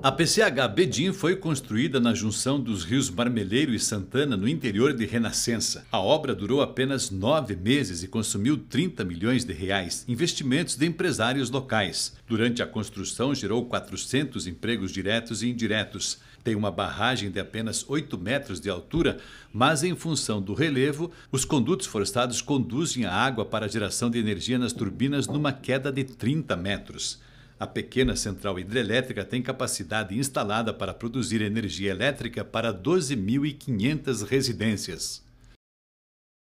A PCH Bedim foi construída na junção dos rios Marmeleiro e Santana, no interior de Renascença. A obra durou apenas nove meses e consumiu 30 milhões de reais, investimentos de empresários locais. Durante a construção, gerou 400 empregos diretos e indiretos. Tem uma barragem de apenas 8 metros de altura, mas em função do relevo, os condutos forçados conduzem a água para a geração de energia nas turbinas numa queda de 30 metros. A pequena central hidrelétrica tem capacidade instalada para produzir energia elétrica para 12.500 residências.